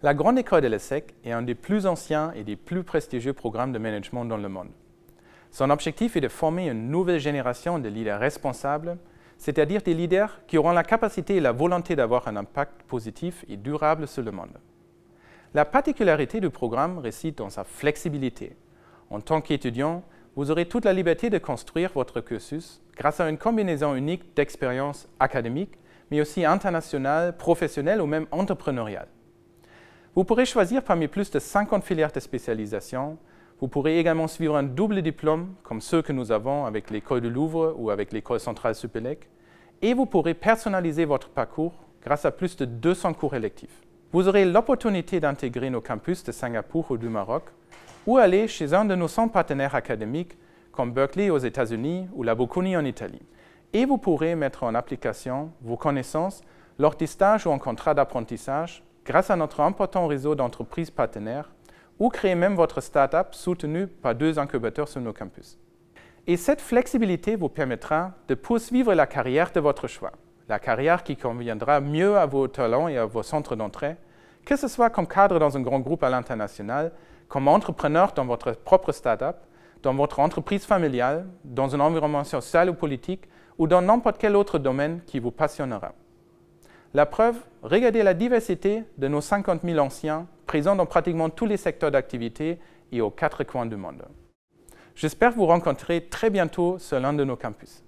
La Grande École de l'ESSEC est un des plus anciens et des plus prestigieux programmes de management dans le monde. Son objectif est de former une nouvelle génération de leaders responsables, c'est-à-dire des leaders qui auront la capacité et la volonté d'avoir un impact positif et durable sur le monde. La particularité du programme réside dans sa flexibilité. En tant qu'étudiant, vous aurez toute la liberté de construire votre cursus grâce à une combinaison unique d'expériences académiques, mais aussi internationales, professionnelles ou même entrepreneuriales. Vous pourrez choisir parmi plus de 50 filières de spécialisation. Vous pourrez également suivre un double diplôme, comme ceux que nous avons avec l'École du Louvre ou avec l'École centrale Supélec. Et vous pourrez personnaliser votre parcours grâce à plus de 200 cours électifs. Vous aurez l'opportunité d'intégrer nos campus de Singapour ou du Maroc ou aller chez un de nos 100 partenaires académiques comme Berkeley aux États-Unis ou la Bocconi en Italie. Et vous pourrez mettre en application vos connaissances lors des stages ou en contrat d'apprentissage grâce à notre important réseau d'entreprises partenaires, ou créer même votre start-up soutenue par deux incubateurs sur nos campus. Et cette flexibilité vous permettra de poursuivre la carrière de votre choix, la carrière qui conviendra mieux à vos talents et à vos centres d'entrée, que ce soit comme cadre dans un grand groupe à l'international, comme entrepreneur dans votre propre start-up, dans votre entreprise familiale, dans un environnement social ou politique, ou dans n'importe quel autre domaine qui vous passionnera. La preuve, regardez la diversité de nos 50 000 anciens présents dans pratiquement tous les secteurs d'activité et aux quatre coins du monde. J'espère vous rencontrer très bientôt sur l'un de nos campus.